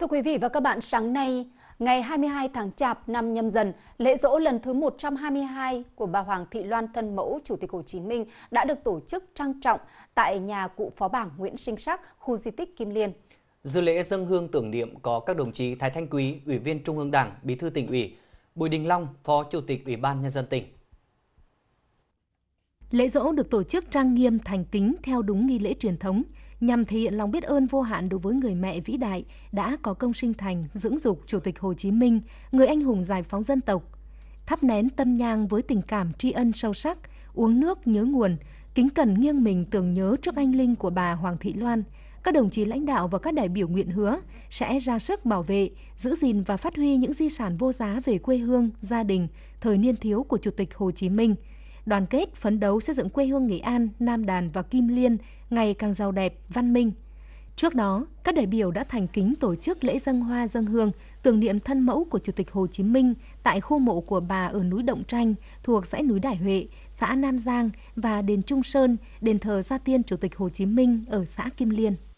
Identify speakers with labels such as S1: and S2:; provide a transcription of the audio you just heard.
S1: Thưa quý vị và các bạn, sáng nay, ngày 22 tháng Chạp năm nhâm dần, lễ dỗ lần thứ 122 của bà Hoàng Thị Loan thân mẫu Chủ tịch Hồ Chí Minh đã được tổ chức trang trọng tại nhà cụ phó bảng Nguyễn Sinh Sắc, khu di tích Kim Liên.
S2: Dự lễ dân hương tưởng niệm có các đồng chí Thái Thanh Quý, Ủy viên Trung ương Đảng, Bí thư tỉnh ủy, Bùi Đình Long, Phó Chủ tịch Ủy ban Nhân dân tỉnh,
S3: Lễ dỗ được tổ chức trang nghiêm thành kính theo đúng nghi lễ truyền thống, nhằm thể hiện lòng biết ơn vô hạn đối với người mẹ vĩ đại đã có công sinh thành, dưỡng dục Chủ tịch Hồ Chí Minh, người anh hùng giải phóng dân tộc. Thắp nén tâm nhang với tình cảm tri ân sâu sắc, uống nước nhớ nguồn, kính cẩn nghiêng mình tưởng nhớ trước anh linh của bà Hoàng Thị Loan, các đồng chí lãnh đạo và các đại biểu nguyện hứa sẽ ra sức bảo vệ, giữ gìn và phát huy những di sản vô giá về quê hương, gia đình, thời niên thiếu của Chủ tịch Hồ Chí Minh – đoàn kết phấn đấu xây dựng quê hương Nghệ An, Nam Đàn và Kim Liên ngày càng giàu đẹp, văn minh. Trước đó, các đại biểu đã thành kính tổ chức lễ dân hoa dân hương tưởng niệm thân mẫu của Chủ tịch Hồ Chí Minh tại khu mộ của bà ở núi Động Tranh thuộc dãy núi Đại Huệ, xã Nam Giang và đền Trung Sơn, đền thờ Gia Tiên Chủ tịch Hồ Chí Minh ở xã Kim Liên.